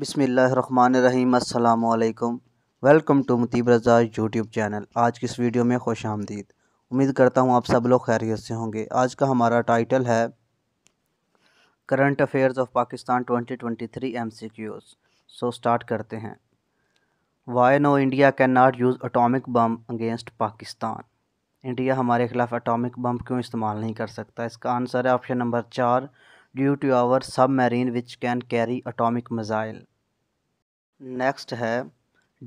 बिसमीम् अल्लाम welcome to Mutib Raza YouTube channel आज की इस वीडियो में खुश आमदीद उम्मीद करता हूँ आप सब लोग खैरियत से होंगे आज का हमारा टाइटल है current affairs of Pakistan 2023 MCQs so start करते हैं why no India can not use atomic bomb against Pakistan India हमारे खिलाफ अटोमिक बम क्यों इस्तेमाल नहीं कर सकता इसका आंसर है ऑप्शन नंबर चार due to our sub submarine which can carry atomic missile next है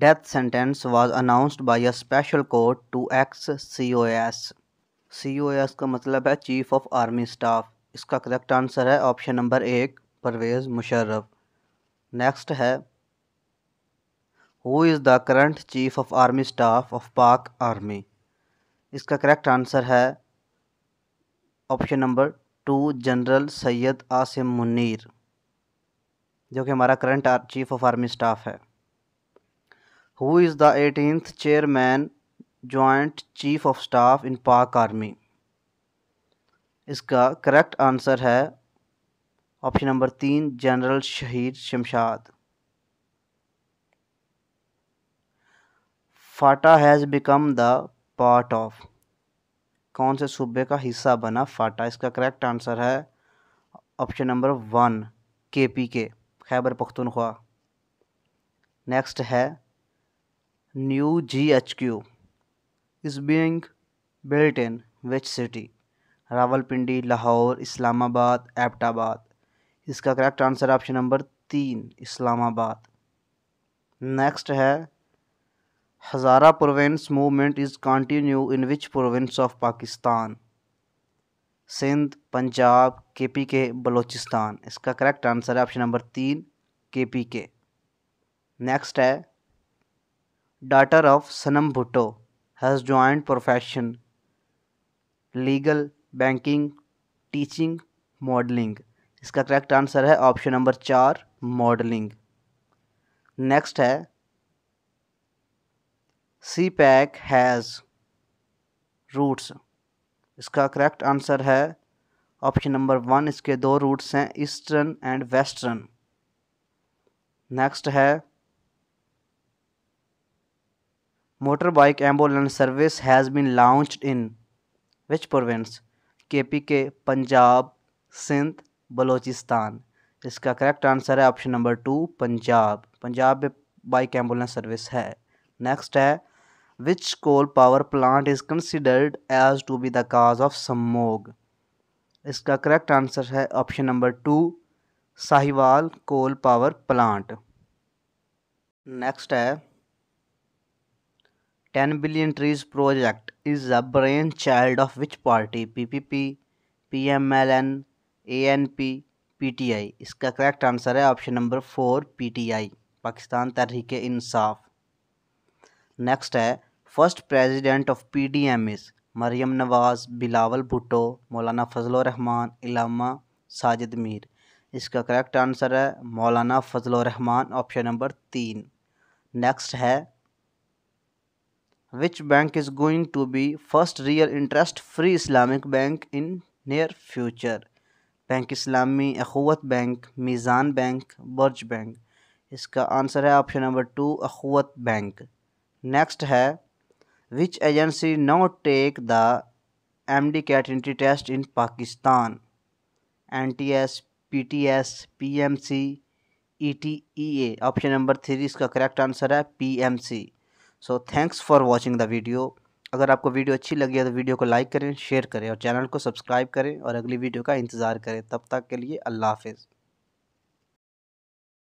death sentence was announced by a special court to ex C O S C O S का मतलब है चीफ ऑफ आर्मी स्टाफ इसका correct answer है option number एक Pervez Musharraf next है who is the current chief of army staff of Pak army इसका correct answer है option number to general Syed Asim Munir जो कि हमारा current chief of army staff है who is the eighteenth chairman joint chief of staff in Pak army इसका correct answer है option number तीन general Shahid Shamshad FATA has become the part of कौन से सूबे का हिस्सा बना फाटा इसका करेक्ट आंसर है option number one K P K Khyber Pakhtunkhwa next है new G H Q is being built in which city Rawalpindi Lahore Islamabad Abbottabad इसका करेक्ट आंसर ऑप्शन नंबर तीन इस्लामाबाद नेक्स्ट है Hazara province movement is continue in which province of Pakistan Sindh Punjab K P K Balochistan इसका correct answer है option number तीन K P K next है daughter of Sanam Bhutto has joint profession legal banking teaching modelling इसका correct answer है option number चार modelling next है CPAC has routes इसका correct answer है ऑप्शन नंबर वन इसके दो रूट्स हैं ईस्टर्न एंड वेस्टर्न नेक्स्ट है motor bike ambulance service has been launch in which province K P K Punjab Sindh Balochistan इसका करेक्ट आंसर है option number two Punjab Punjab में bike ambulance service है next है which coal power plant is considered as to be the cause of smog इसका correct answer है option number two Sahiwal coal power plant next है ten billion trees project is a brain child of which party P P P P M L N N P P T I इसका correct answer है option number four P T I Pakistan Tehreek Insaf next है first president of P D M is Maryam Nawaz Bilawal Bhutto Maulana Fazal Rahman इलामा Sajid Mir इसका correct answer है Maulana Fazal Rahman option number तीन next है which bank is going to be first real interest free Islamic bank in near future bank Islami Akhuwat bank Meezan bank Burj bank इसका answer है option number two Akhuwat bank next है which agency no take the M D CAT entry test in Pakistan N T S P T S P M C E T E A option number three इसका correct answer है P M C so thanks for watching the video अगर आपको video अच्छी लगी है तो video को like करें शेयर करें और चैनल को सब्सक्राइब करें और अगली वीडियो का इंतज़ार करें तब तक के लिए अल्लाह हाफिज़